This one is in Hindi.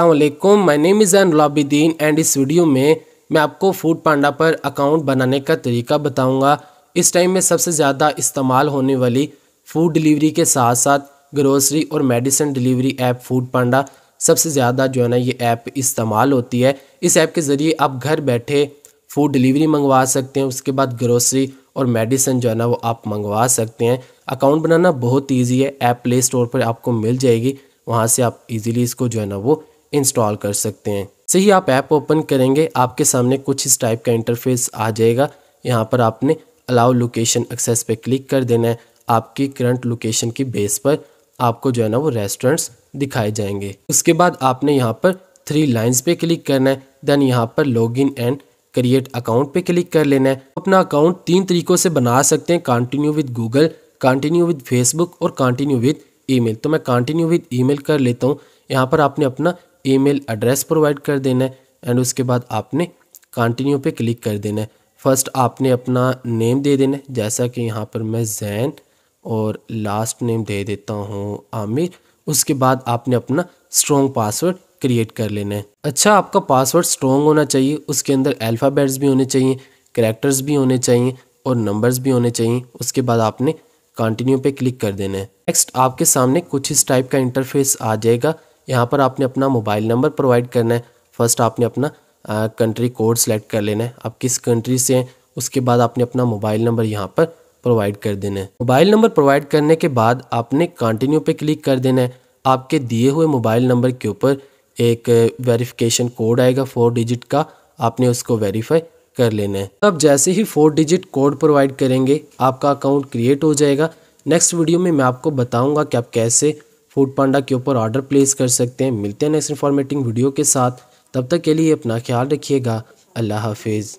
अल्लाम my name is Zainulabideen and इस वीडियो में मैं आपको फूड पांडा पर अकाउंट बनाने का तरीका बताऊंगा इस टाइम में सबसे ज़्यादा इस्तेमाल होने वाली फूड डिलीवरी के साथ साथ ग्रोसरी और medicine delivery app Foodpanda सबसे ज़्यादा जो है ना ये ऐप इस्तेमाल होती है इस ऐप के ज़रिए आप घर बैठे फूड डिलीवरी मंगवा सकते हैं उसके बाद ग्रोसरी और मेडिसिन जो है ना वो आप मंगवा सकते हैं अकाउंट बनाना बहुत ईजी है ऐप प्ले स्टोर पर आपको मिल जाएगी वहाँ से आप इजीली इसको जो है ना वो इंस्टॉल कर सकते हैं से ही आप ऐप ओपन करेंगे आपके सामने कुछ इस टाइप का इंटरफेस आ जाएगा यहाँ पर आपने अलाउ लोकेशन एक्सेस पे क्लिक कर देना है आपकी करंट लोकेशन की बेस पर आपको जो है ना वो रेस्टोरेंट्स दिखाए जाएंगे उसके बाद आपने यहाँ पर थ्री लाइंस पे क्लिक करना है देन यहाँ पर log in and create account पे क्लिक कर लेना है अपना अकाउंट तीन तरीकों से बना सकते हैं continue with Google continue with Facebook और कंटिन्यू विद ईमेल तो मैं कंटिन्यू विद ईमेल कर लेता हूँ यहाँ पर आपने अपना ईमेल एड्रेस प्रोवाइड कर देना है एंड उसके बाद आपने कंटिन्यू पे क्लिक कर देना है फर्स्ट आपने अपना नेम दे देना है जैसा कि यहाँ पर मैं जैन और लास्ट नेम दे देता हूँ आमिर उसके बाद आपने अपना स्ट्रॉन्ग पासवर्ड क्रिएट कर लेना है अच्छा आपका पासवर्ड स्ट्रॉन्ग होना चाहिए उसके अंदर अल्फ़ाबेट्स भी होने चाहिए करेक्टर्स भी होने चाहिए और नंबर्स भी होने चाहिए उसके बाद आपने कंटिन्यू पे क्लिक कर देना है नेक्स्ट आपके सामने कुछ इस टाइप का इंटरफेस आ जाएगा यहाँ पर आपने अपना मोबाइल नंबर प्रोवाइड करना है फर्स्ट आपने अपना कंट्री कोड सेलेक्ट कर लेना है आप किस कंट्री से हैं उसके बाद आपने अपना मोबाइल नंबर यहाँ पर प्रोवाइड कर देना है मोबाइल नंबर प्रोवाइड करने के बाद आपने कंटिन्यू पे क्लिक कर देना है आपके दिए हुए मोबाइल नंबर के ऊपर एक वेरिफिकेशन कोड आएगा फोर डिजिट का आपने उसको वेरीफाई कर लेना है अब जैसे ही फोर डिजिट कोड प्रोवाइड करेंगे आपका अकाउंट क्रिएट हो जाएगा नेक्स्ट वीडियो में मैं आपको बताऊंगा कि आप कैसे फूड पांडा के ऊपर ऑर्डर प्लेस कर सकते हैं मिलते हैं नेक्स्ट इन्फॉर्मेटिंग वीडियो के साथ तब तक के लिए अपना ख्याल रखिएगा अल्लाह हाफिज़